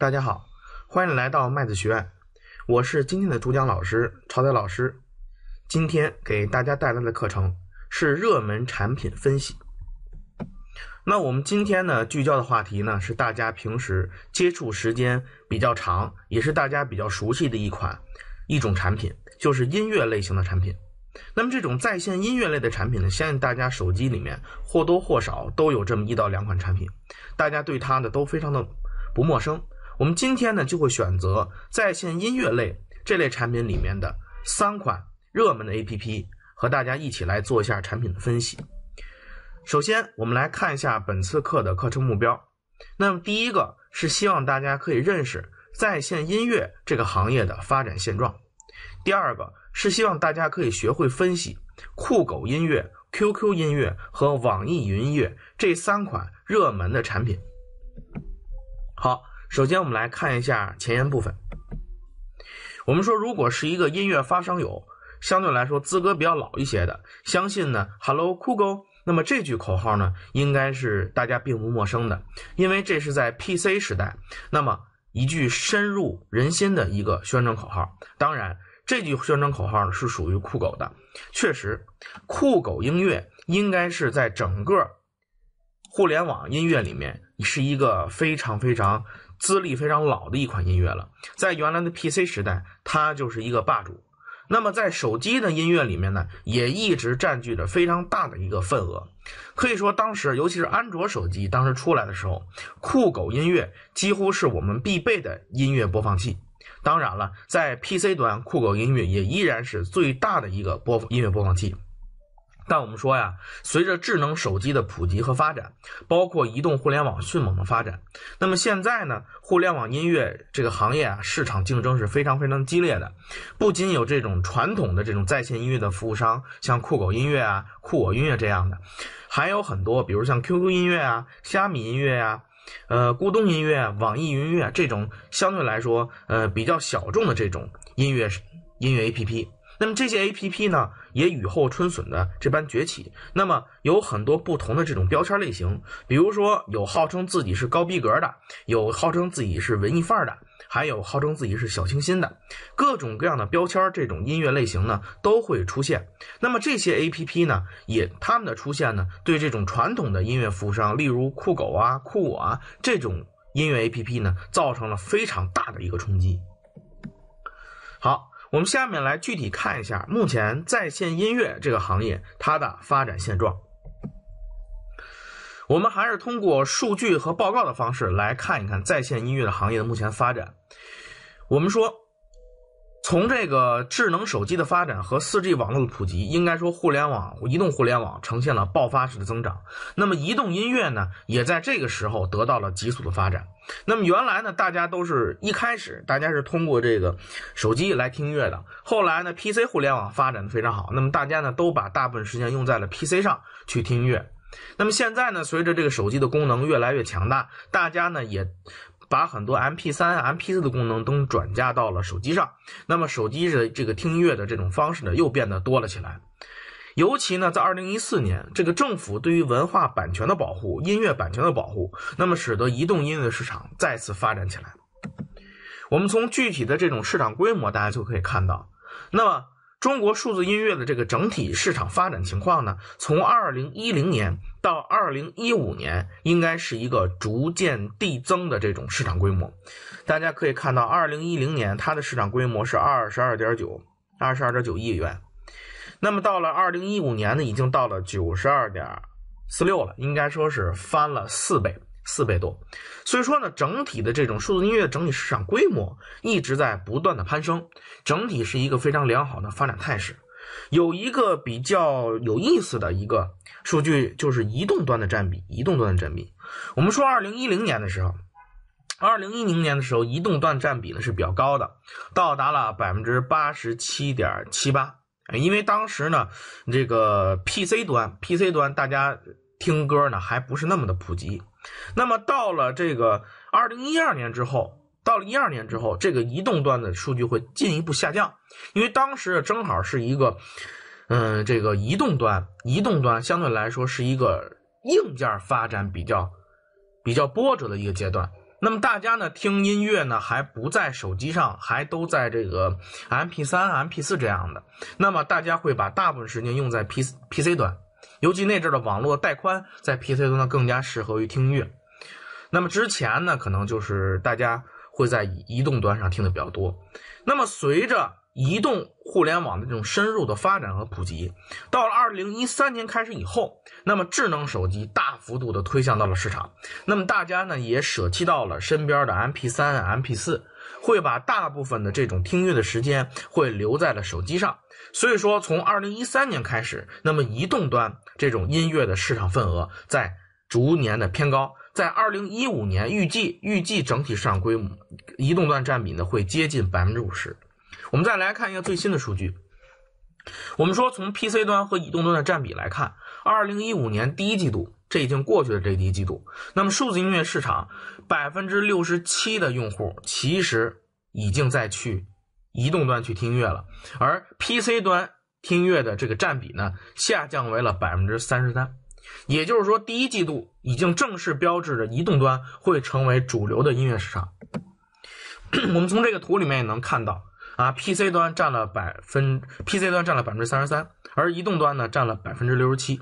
大家好，欢迎来到麦子学院，我是今天的主讲老师朝代老师。今天给大家带来的课程是热门产品分析。那我们今天呢聚焦的话题呢是大家平时接触时间比较长，也是大家比较熟悉的一款一种产品，就是音乐类型的产品。那么这种在线音乐类的产品呢，相信大家手机里面或多或少都有这么一到两款产品，大家对它呢都非常的不陌生。我们今天呢就会选择在线音乐类这类产品里面的三款热门的 APP，和大家一起来做一下产品的分析。首先，我们来看一下本次课的课程目标。那么，第一个是希望大家可以认识在线音乐这个行业的发展现状；第二个是希望大家可以学会分析酷狗音乐、QQ 音乐和网易云音乐这三款热门的产品。好。首先，我们来看一下前言部分。我们说，如果是一个音乐发烧友，相对来说资格比较老一些的，相信呢 “Hello，酷狗”，那么这句口号呢，应该是大家并不陌生的，因为这是在 PC 时代，那么一句深入人心的一个宣传口号。当然，这句宣传口号呢，是属于酷狗的。确实，酷狗音乐应该是在整个互联网音乐里面。是一个非常非常资历非常老的一款音乐了，在原来的 PC 时代，它就是一个霸主。那么在手机的音乐里面呢，也一直占据着非常大的一个份额。可以说当时，尤其是安卓手机当时出来的时候，酷狗音乐几乎是我们必备的音乐播放器。当然了，在 PC 端，酷狗音乐也依然是最大的一个播音乐播放器。但我们说呀，随着智能手机的普及和发展，包括移动互联网迅猛的发展，那么现在呢，互联网音乐这个行业啊，市场竞争是非常非常激烈的。不仅有这种传统的这种在线音乐的服务商，像酷狗音乐啊、酷我音乐这样的，还有很多，比如像 QQ 音乐啊、虾米音乐呀、呃、咕咚音乐、网易云音乐这种相对来说，呃，比较小众的这种音乐音乐 APP。那么这些 A P P 呢，也雨后春笋的这般崛起。那么有很多不同的这种标签类型，比如说有号称自己是高逼格的，有号称自己是文艺范儿的，还有号称自己是小清新的，各种各样的标签这种音乐类型呢都会出现。那么这些 A P P 呢，也他们的出现呢，对这种传统的音乐服务商，例如酷狗啊、酷我啊这种音乐 A P P 呢，造成了非常大的一个冲击。我们下面来具体看一下目前在线音乐这个行业它的发展现状。我们还是通过数据和报告的方式来看一看在线音乐的行业的目前发展。我们说。从这个智能手机的发展和 4G 网络的普及，应该说互联网、移动互联网呈现了爆发式的增长。那么移动音乐呢，也在这个时候得到了急速的发展。那么原来呢，大家都是一开始大家是通过这个手机来听音乐的。后来呢，PC 互联网发展的非常好，那么大家呢都把大部分时间用在了 PC 上去听音乐。那么现在呢，随着这个手机的功能越来越强大，大家呢也。把很多 MP 三 MP 四的功能都转嫁到了手机上，那么手机的这个听音乐的这种方式呢，又变得多了起来。尤其呢，在二零一四年，这个政府对于文化版权的保护、音乐版权的保护，那么使得移动音乐市场再次发展起来。我们从具体的这种市场规模，大家就可以看到，那么。中国数字音乐的这个整体市场发展情况呢，从二零一零年到二零一五年，应该是一个逐渐递增的这种市场规模。大家可以看到，二零一零年它的市场规模是二十二点九二十二点九亿元，那么到了二零一五年呢，已经到了九十二点四六了，应该说是翻了四倍。四倍多，所以说呢，整体的这种数字音乐整体市场规模一直在不断的攀升，整体是一个非常良好的发展态势。有一个比较有意思的一个数据，就是移动端的占比，移动端的占比。我们说，二零一零年的时候，二零一零年的时候，移动端占比呢是比较高的，到达了百分之八十七点七八。因为当时呢，这个 PC 端 PC 端大家听歌呢还不是那么的普及。那么到了这个二零一二年之后，到了一二年之后，这个移动端的数据会进一步下降，因为当时正好是一个，嗯，这个移动端，移动端相对来说是一个硬件发展比较比较波折的一个阶段。那么大家呢，听音乐呢还不在手机上，还都在这个 MP 三、MP 四这样的。那么大家会把大部分时间用在 p PC 端。尤其那阵的网络带宽，在 PC 端呢更加适合于听音乐。那么之前呢，可能就是大家会在移动端上听的比较多。那么随着，移动互联网的这种深入的发展和普及，到了二零一三年开始以后，那么智能手机大幅度的推向到了市场，那么大家呢也舍弃到了身边的 MP 三、MP 四，会把大部分的这种听乐的时间会留在了手机上。所以说，从二零一三年开始，那么移动端这种音乐的市场份额在逐年的偏高，在二零一五年预计预计整体市场规模，移动端占比呢会接近百分之五十。我们再来看一个最新的数据。我们说，从 PC 端和移动端的占比来看，二零一五年第一季度，这已经过去的这第一季度，那么数字音乐市场百分之六十七的用户其实已经在去移动端去听音乐了，而 PC 端听乐的这个占比呢，下降为了百分之三十三。也就是说，第一季度已经正式标志着移动端会成为主流的音乐市场。我们从这个图里面也能看到。啊，PC 端占了百分，PC 端占了百分之三十三，而移动端呢占了百分之六十七。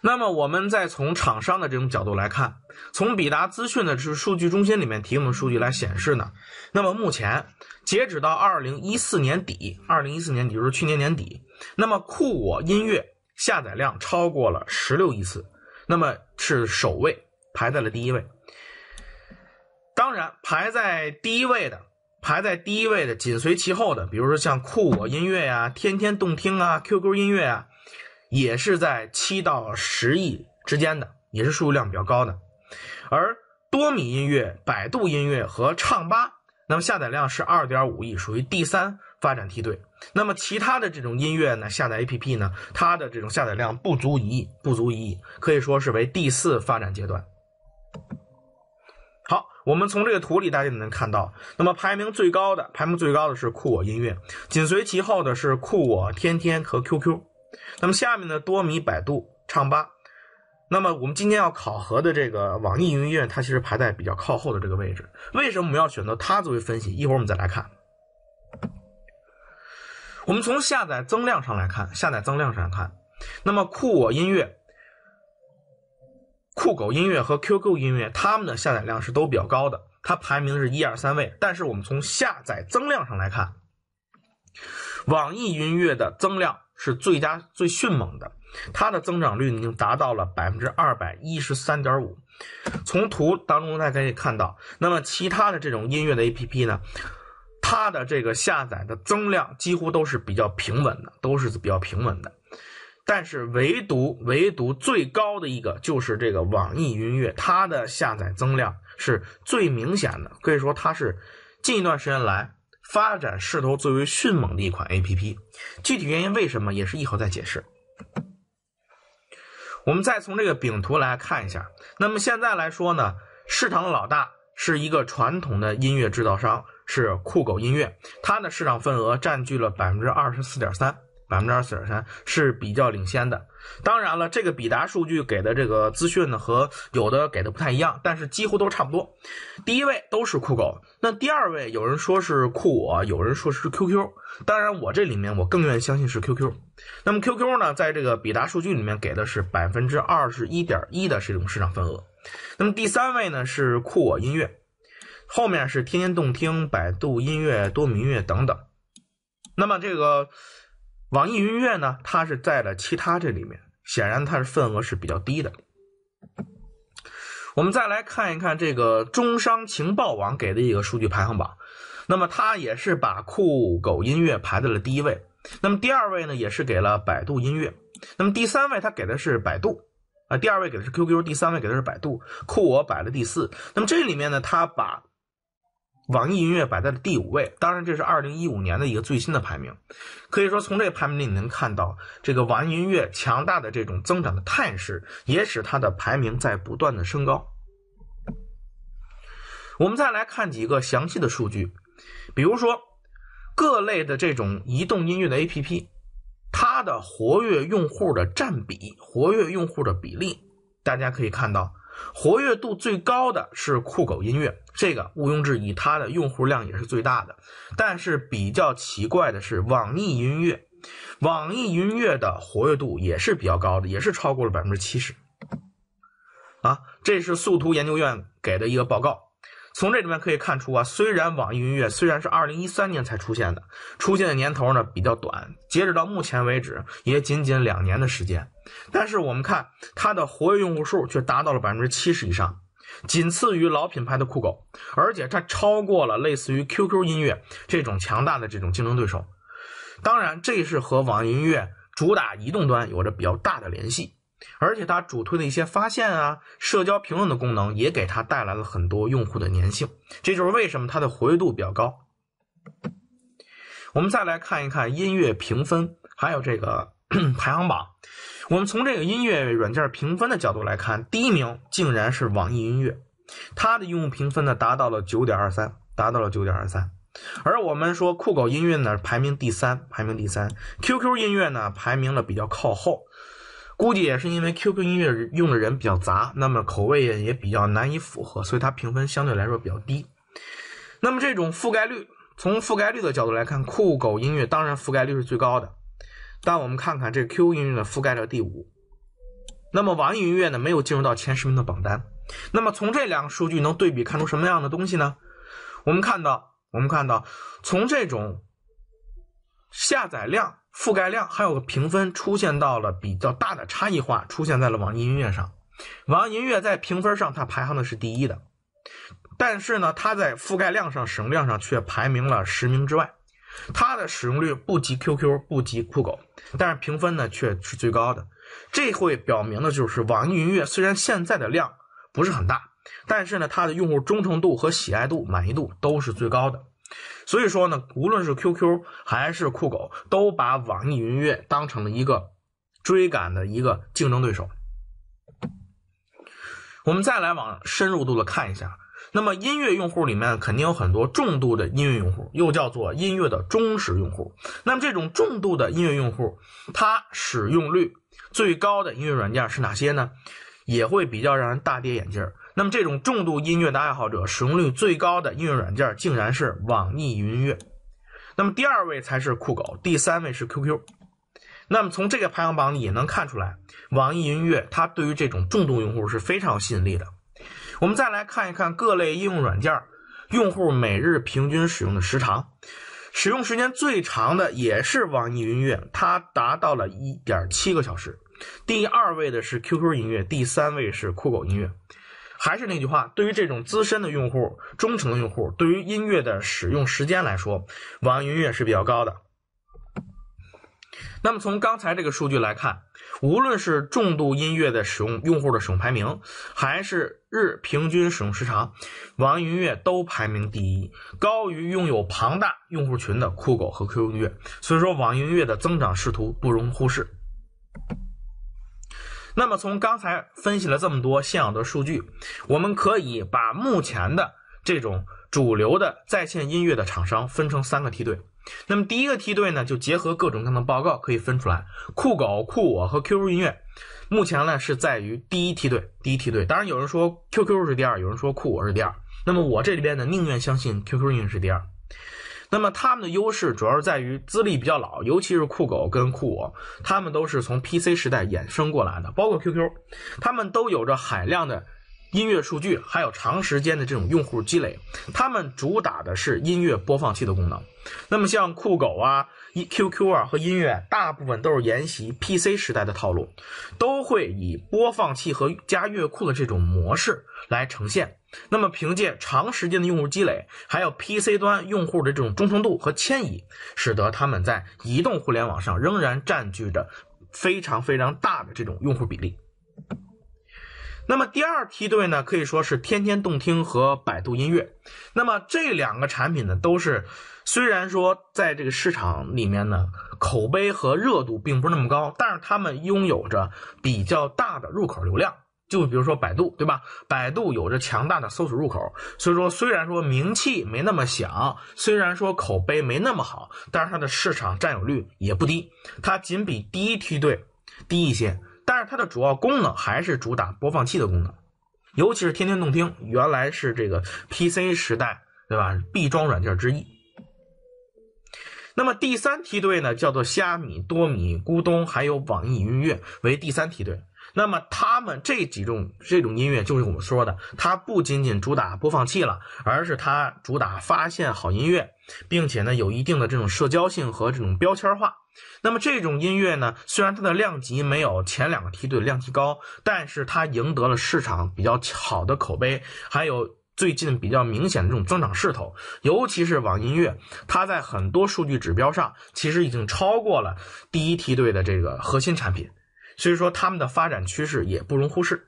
那么我们再从厂商的这种角度来看，从比达资讯的这数据中心里面提供的数据来显示呢，那么目前截止到二零一四年底，二零一四年底就是去年年底，那么酷我音乐下载量超过了十六亿次，那么是首位排在了第一位。当然排在第一位的。排在第一位的，紧随其后的，比如说像酷我音乐啊、天天动听啊、QQ 音乐啊，也是在七到十亿之间的，也是数量比较高的。而多米音乐、百度音乐和唱吧，那么下载量是二点五亿，属于第三发展梯队。那么其他的这种音乐呢，下载 APP 呢，它的这种下载量不足一亿，不足一亿，可以说是为第四发展阶段。我们从这个图里，大家也能看到，那么排名最高的，排名最高的是酷我音乐，紧随其后的是酷我天天和 QQ，那么下面呢，多米、百度、唱吧，那么我们今天要考核的这个网易云音乐，它其实排在比较靠后的这个位置，为什么我们要选择它作为分析？一会儿我们再来看，我们从下载增量上来看，下载增量上来看，那么酷我音乐。酷狗音乐和 QQ 音乐，它们的下载量是都比较高的，它排名是一二三位。但是我们从下载增量上来看，网易音乐的增量是最佳、最迅猛的，它的增长率已经达到了百分之二百一十三点五。从图当中大家可以看到，那么其他的这种音乐的 APP 呢，它的这个下载的增量几乎都是比较平稳的，都是比较平稳的。但是唯独唯独最高的一个就是这个网易云音乐，它的下载增量是最明显的，可以说它是近一段时间来发展势头最为迅猛的一款 A P P。具体原因为什么，也是一后再解释。我们再从这个饼图来看一下，那么现在来说呢，市场老大是一个传统的音乐制造商，是酷狗音乐，它的市场份额占据了百分之二十四点三。百分之二十四点三是比较领先的，当然了，这个比达数据给的这个资讯呢，和有的给的不太一样，但是几乎都差不多。第一位都是酷狗，那第二位有人说是酷我，有人说是 QQ，当然我这里面我更愿意相信是 QQ。那么 QQ 呢，在这个比达数据里面给的是百分之二十一点一的这种市场份额。那么第三位呢是酷我音乐，后面是天天动听、百度音乐、多米音乐等等。那么这个。网易云音乐呢，它是在了其他这里面，显然它是份额是比较低的。我们再来看一看这个中商情报网给的一个数据排行榜，那么它也是把酷狗音乐排在了第一位，那么第二位呢，也是给了百度音乐，那么第三位它给的是百度，啊，第二位给的是 QQ，第三位给的是百度，酷我摆了第四。那么这里面呢，它把。网易音乐摆在了第五位，当然这是二零一五年的一个最新的排名。可以说，从这个排名你能看到，这个网易音乐强大的这种增长的态势，也使它的排名在不断的升高。我们再来看几个详细的数据，比如说各类的这种移动音乐的 APP，它的活跃用户的占比、活跃用户的比例，大家可以看到。活跃度最高的是酷狗音乐，这个毋庸置疑，它的用户量也是最大的。但是比较奇怪的是，网易音乐，网易音乐的活跃度也是比较高的，也是超过了百分之七十。啊，这是速途研究院给的一个报告。从这里面可以看出啊，虽然网易云音乐虽然是二零一三年才出现的，出现的年头呢比较短，截止到目前为止也仅仅两年的时间，但是我们看它的活跃用户数却达到了百分之七十以上，仅次于老品牌的酷狗，而且它超过了类似于 QQ 音乐这种强大的这种竞争对手。当然，这是和网易音乐主打移动端有着比较大的联系。而且它主推的一些发现啊、社交评论的功能，也给它带来了很多用户的粘性。这就是为什么它的活跃度比较高。我们再来看一看音乐评分，还有这个 排行榜。我们从这个音乐软件评分的角度来看，第一名竟然是网易音乐，它的用户评分呢达到了九点二三，达到了九点二三。而我们说酷狗音乐呢排名第三，排名第三，QQ 音乐呢排名了比较靠后。估计也是因为 QQ 音乐用的人比较杂，那么口味也比较难以符合，所以它评分相对来说比较低。那么这种覆盖率，从覆盖率的角度来看，酷狗音乐当然覆盖率是最高的。但我们看看这 QQ 音乐的覆盖率第五，那么网易音乐呢没有进入到前十名的榜单。那么从这两个数据能对比看出什么样的东西呢？我们看到，我们看到从这种下载量。覆盖量还有个评分出现到了比较大的差异化，出现在了网易音乐上。网易音乐在评分上它排行的是第一的，但是呢，它在覆盖量上、使用量上却排名了十名之外。它的使用率不及 QQ，不及酷狗，但是评分呢却是最高的。这会表明的就是网易音乐虽然现在的量不是很大，但是呢，它的用户忠诚度和喜爱度、满意度都是最高的。所以说呢，无论是 QQ 还是酷狗，都把网易云音乐当成了一个追赶的一个竞争对手。我们再来往深入度的看一下，那么音乐用户里面肯定有很多重度的音乐用户，又叫做音乐的忠实用户。那么这种重度的音乐用户，他使用率最高的音乐软件是哪些呢？也会比较让人大跌眼镜儿。那么，这种重度音乐的爱好者使用率最高的音乐软件竟然是网易云音乐，那么第二位才是酷狗，第三位是 QQ。那么从这个排行榜里也能看出来，网易云音乐它对于这种重度用户是非常有吸引力的。我们再来看一看各类应用软件用户每日平均使用的时长，使用时间最长的也是网易云音乐，它达到了一点七个小时，第二位的是 QQ 音乐，第三位是酷狗音乐。还是那句话，对于这种资深的用户、忠诚的用户，对于音乐的使用时间来说，网易云音乐是比较高的。那么从刚才这个数据来看，无论是重度音乐的使用用户的使用排名，还是日平均使用时长，网易云音乐都排名第一，高于拥有庞大用户群的酷狗和 QQ 音乐。所以说，网易云音乐的增长势头不容忽视。那么从刚才分析了这么多现有的数据，我们可以把目前的这种主流的在线音乐的厂商分成三个梯队。那么第一个梯队呢，就结合各种各样的报告可以分出来，酷狗、酷我和 QQ 音乐，目前呢是在于第一梯队。第一梯队，当然有人说 QQ 是第二，有人说酷我是第二。那么我这里边呢，宁愿相信 QQ 音乐是第二。那么他们的优势主要是在于资历比较老，尤其是酷狗跟酷我，他们都是从 PC 时代衍生过来的，包括 QQ，他们都有着海量的音乐数据，还有长时间的这种用户积累。他们主打的是音乐播放器的功能。那么像酷狗啊、一 QQ 啊和音乐，大部分都是沿袭 PC 时代的套路，都会以播放器和加乐库的这种模式来呈现。那么，凭借长时间的用户积累，还有 PC 端用户的这种忠诚度和迁移，使得他们在移动互联网上仍然占据着非常非常大的这种用户比例。那么第二梯队呢，可以说是天天动听和百度音乐。那么这两个产品呢，都是虽然说在这个市场里面呢，口碑和热度并不是那么高，但是他们拥有着比较大的入口流量。就比如说百度，对吧？百度有着强大的搜索入口，所以说虽然说名气没那么响，虽然说口碑没那么好，但是它的市场占有率也不低，它仅比第一梯队低一些。但是它的主要功能还是主打播放器的功能，尤其是天天动听，原来是这个 PC 时代对吧必装软件之一。那么第三梯队呢，叫做虾米、多米、咕咚，还有网易云音乐为第三梯队。那么，他们这几种这种音乐，就是我们说的，它不仅仅主打播放器了，而是它主打发现好音乐，并且呢，有一定的这种社交性和这种标签化。那么，这种音乐呢，虽然它的量级没有前两个梯队量级高，但是它赢得了市场比较好的口碑，还有最近比较明显的这种增长势头。尤其是网音乐，它在很多数据指标上，其实已经超过了第一梯队的这个核心产品。所以说，他们的发展趋势也不容忽视。